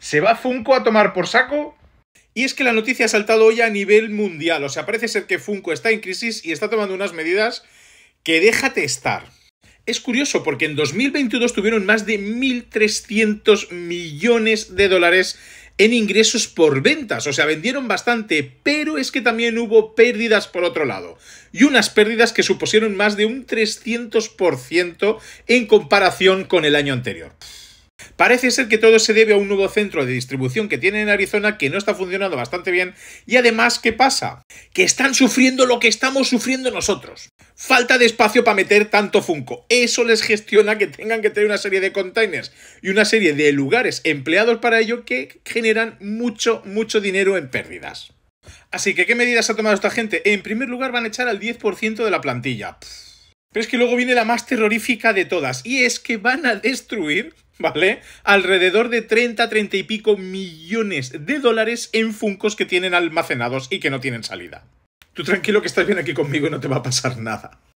se va Funko a tomar por saco. Y es que la noticia ha saltado hoy a nivel mundial. O sea, parece ser que Funko está en crisis y está tomando unas medidas que déjate estar. Es curioso porque en 2022 tuvieron más de 1.300 millones de dólares en ingresos por ventas, o sea, vendieron bastante, pero es que también hubo pérdidas por otro lado, y unas pérdidas que supusieron más de un 300% en comparación con el año anterior. Parece ser que todo se debe a un nuevo centro de distribución que tienen en Arizona que no está funcionando bastante bien y además, ¿qué pasa? Que están sufriendo lo que estamos sufriendo nosotros. Falta de espacio para meter tanto Funko. Eso les gestiona que tengan que tener una serie de containers y una serie de lugares empleados para ello que generan mucho, mucho dinero en pérdidas. Así que, ¿qué medidas ha tomado esta gente? En primer lugar, van a echar al 10% de la plantilla. Pero es que luego viene la más terrorífica de todas, y es que van a destruir, ¿vale? Alrededor de 30, 30 y pico millones de dólares en funcos que tienen almacenados y que no tienen salida. Tú tranquilo que estás bien aquí conmigo y no te va a pasar nada.